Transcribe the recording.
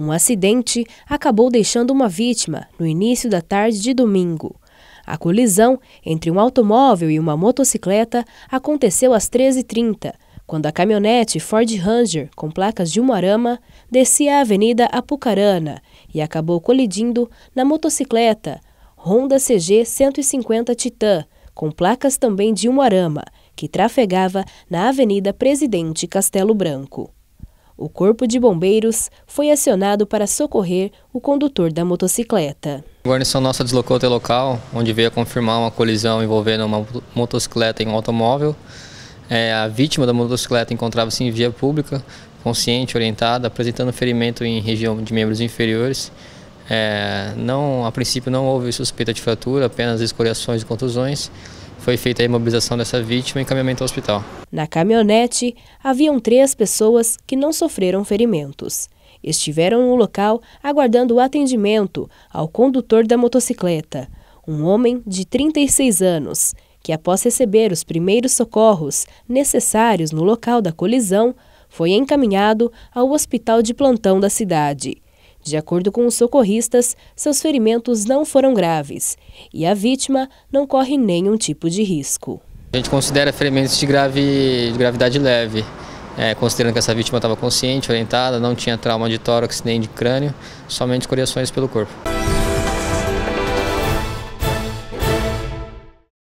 Um acidente acabou deixando uma vítima no início da tarde de domingo. A colisão entre um automóvel e uma motocicleta aconteceu às 13h30, quando a caminhonete Ford Ranger, com placas de Umuarama, descia a Avenida Apucarana e acabou colidindo na motocicleta Honda CG 150 Titan, com placas também de Umuarama, que trafegava na Avenida Presidente Castelo Branco. O Corpo de Bombeiros foi acionado para socorrer o condutor da motocicleta. A guarnição nossa deslocou até local, onde veio a confirmar uma colisão envolvendo uma motocicleta em um automóvel. É, a vítima da motocicleta encontrava-se em via pública, consciente, orientada, apresentando ferimento em região de membros inferiores. É, não, a princípio não houve suspeita de fratura, apenas escoriações e contusões foi feita a imobilização dessa vítima e encaminhamento ao hospital. Na caminhonete, haviam três pessoas que não sofreram ferimentos. Estiveram no local aguardando o atendimento ao condutor da motocicleta, um homem de 36 anos, que após receber os primeiros socorros necessários no local da colisão, foi encaminhado ao hospital de plantão da cidade. De acordo com os socorristas, seus ferimentos não foram graves e a vítima não corre nenhum tipo de risco. A gente considera ferimentos de, grave, de gravidade leve, é, considerando que essa vítima estava consciente, orientada, não tinha trauma de tórax nem de crânio, somente coriações pelo corpo.